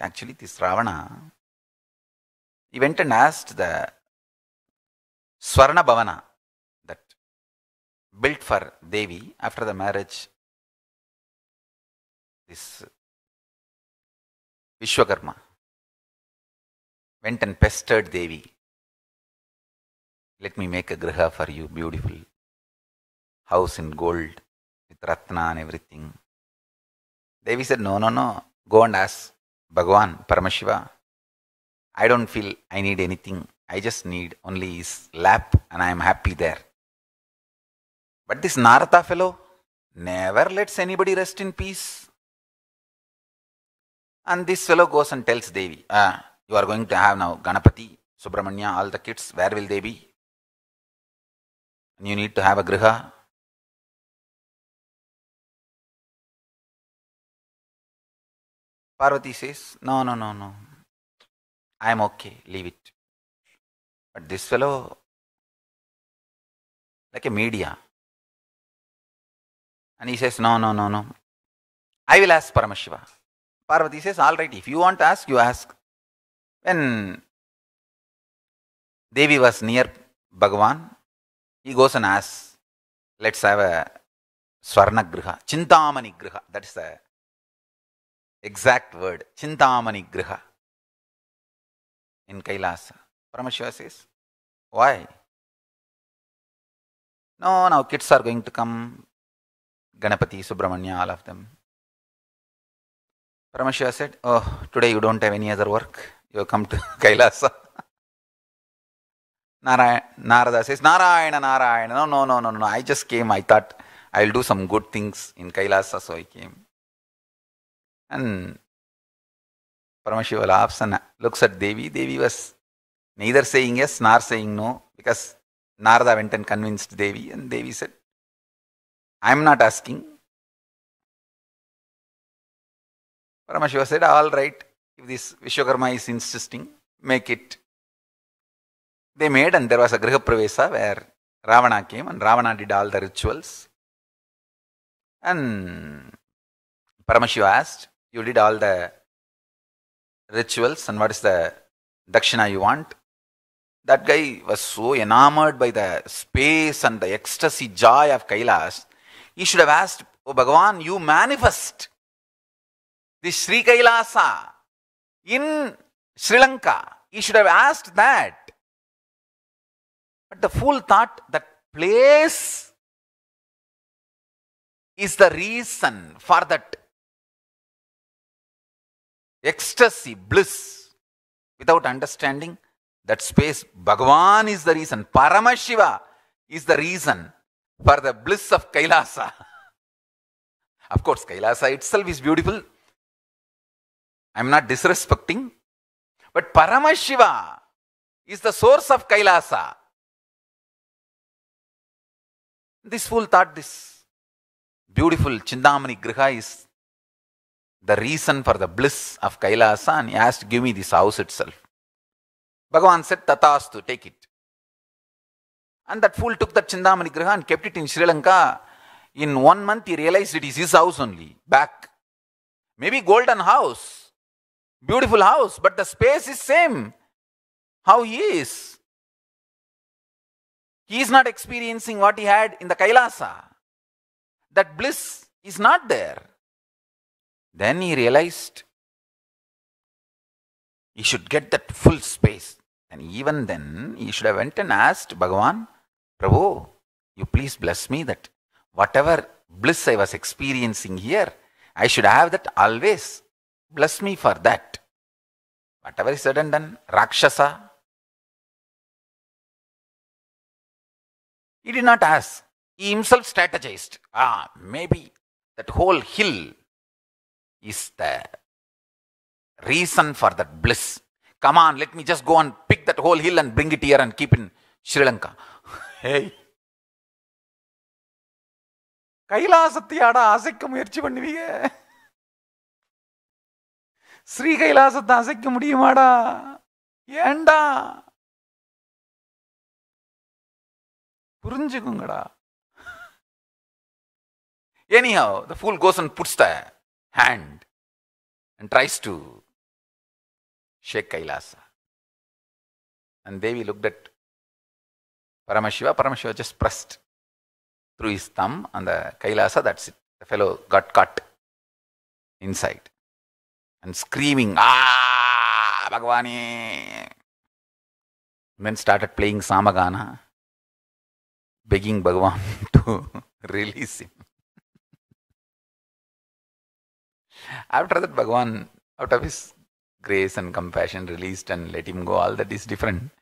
Actually, this Ravana, he went and asked the Swarna Bhavana that built for Devi after the marriage. This Vishwakarma went and pestered Devi. Let me make a griha for you, beautiful house in gold with ratna and everything. Devi said, No, no, no, go and ask Bhagavan, Paramashiva, I don't feel I need anything. I just need only his lap and I am happy there. But this Narada fellow never lets anybody rest in peace. And this fellow goes and tells Devi, ah, you are going to have now Ganapati, Subramanya, all the kids, where will they be? And you need to have a griha, Parvati says, No, no, no, no. I am okay, leave it. But this fellow, like a media, and he says, No, no, no, no. I will ask Paramashiva. Parvati says, All right, if you want to ask, you ask. When Devi was near Bhagavan, he goes and asks, Let's have a Swarnagriha, Chintamani Griha. That's the exact word, Chintamani Griha in Kailasa. Paramashiva says, why? No, now kids are going to come, Ganapati, Subramanya, all of them. Paramashiva said, oh, today you don't have any other work. You come to Kailasa. Narayana, Narada says, Narayana, Narayana. No, no, no, no, no. I just came. I thought I'll do some good things in Kailasa, so I came. And Paramashiva laughs and looks at Devi. Devi was neither saying yes nor saying no because Narada went and convinced Devi, and Devi said, I am not asking. Paramashiva said, All right, if this Vishwakarma is insisting, make it. They made, and there was a Pravesa where Ravana came, and Ravana did all the rituals. And Paramashiva asked, you did all the rituals and what is the dakshina you want. That guy was so enamored by the space and the ecstasy joy of Kailash, he should have asked, Oh Bhagavan, you manifest the Sri Kailasa in Sri Lanka. He should have asked that. But the fool thought that place is the reason for that ecstasy, bliss. Without understanding that space, Bhagavan is the reason. Paramashiva is the reason for the bliss of Kailasa. of course, Kailasa itself is beautiful. I am not disrespecting. But Paramashiva is the source of Kailasa. This fool thought this beautiful Chindamani Griha is the reason for the bliss of Kailasa and he asked, Give me this house itself. Bhagavan said, Tatastu, take it. And that fool took that Chindamani Graha and kept it in Sri Lanka. In one month, he realized it is his house only, back. Maybe golden house, beautiful house, but the space is same. How he is. He is not experiencing what he had in the Kailasa. That bliss is not there. Then he realized he should get that full space. And even then, he should have went and asked Bhagavan, Prabhu, you please bless me that whatever bliss I was experiencing here, I should have that always. Bless me for that. Whatever is said and done, Rakshasa. He did not ask. He himself strategized. Ah, maybe that whole hill is the reason for that bliss. Come on, let me just go and pick that whole hill and bring it here and keep in Sri Lanka. hey. கைலாசத்தை ஆட அசைக்க முயற்சி பண்ணுவீங்க ஸ்ரீ கைலாசத்தை அசைக்க முடியுமாடா ஏண்டா புரிஞ்சுக்குங்கடா anyhow the fool goes and puts the hand and tries to shake Kailasa. And Devi looked at Paramashiva. Paramashiva just pressed through his thumb on the Kailasa. That's it. The fellow got cut inside and screaming, Ah, Bhagavani! Men started playing Samagana, begging Bhagavan to release him. After that, Bhagavan, out of his grace and compassion, released and let him go. All that is different.